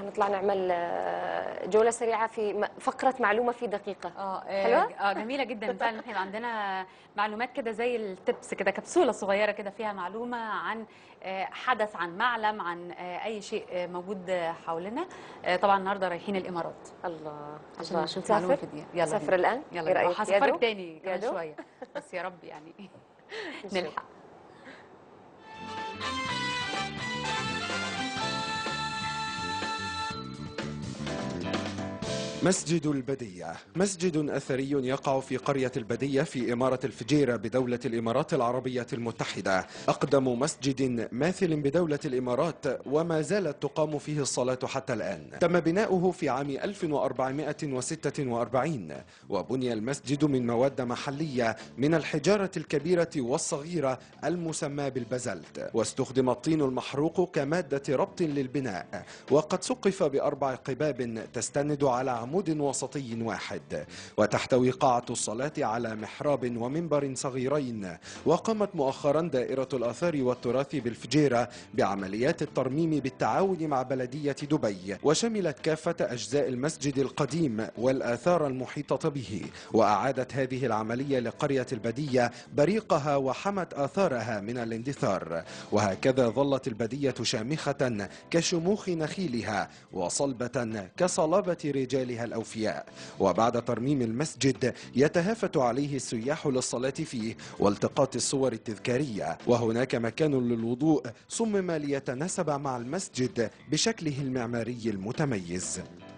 هنطلع نعمل آه، جوله سريعه في فقره معلومه في دقيقه اه, آه، حلوه اه جميله جدا فعلا احنا عندنا معلومات كده زي التبس كده كبسوله صغيره كده فيها معلومه عن آه، حدث عن معلم عن اي شيء موجود حولنا طبعا النهارده رايحين الامارات الله عشان نشوف معلومه دي يلا سافر الان يلا إيه هسافر تاني كمان شويه بس يا رب يعني نلحق مسجد البدية مسجد أثري يقع في قرية البدية في إمارة الفجيرة بدولة الإمارات العربية المتحدة أقدم مسجد ماثل بدولة الإمارات وما زالت تقام فيه الصلاة حتى الآن تم بناؤه في عام 1446 وبني المسجد من مواد محلية من الحجارة الكبيرة والصغيرة المسمى بالبزلت واستخدم الطين المحروق كمادة ربط للبناء وقد سقف بأربع قباب تستند على عمود وسطي واحد وتحتوي قاعة الصلاة على محراب ومنبر صغيرين وقامت مؤخرا دائرة الآثار والتراث بالفجيرة بعمليات الترميم بالتعاون مع بلدية دبي وشملت كافة أجزاء المسجد القديم والآثار المحيطة به وأعادت هذه العملية لقرية البدية بريقها وحمت آثارها من الاندثار وهكذا ظلت البدية شامخة كشموخ نخيلها وصلبة كصلابة رجالها عليها الأوفياء وبعد ترميم المسجد يتهافت عليه السياح للصلاة فيه والتقاط الصور التذكارية وهناك مكان للوضوء صمم ليتناسب مع المسجد بشكله المعماري المتميز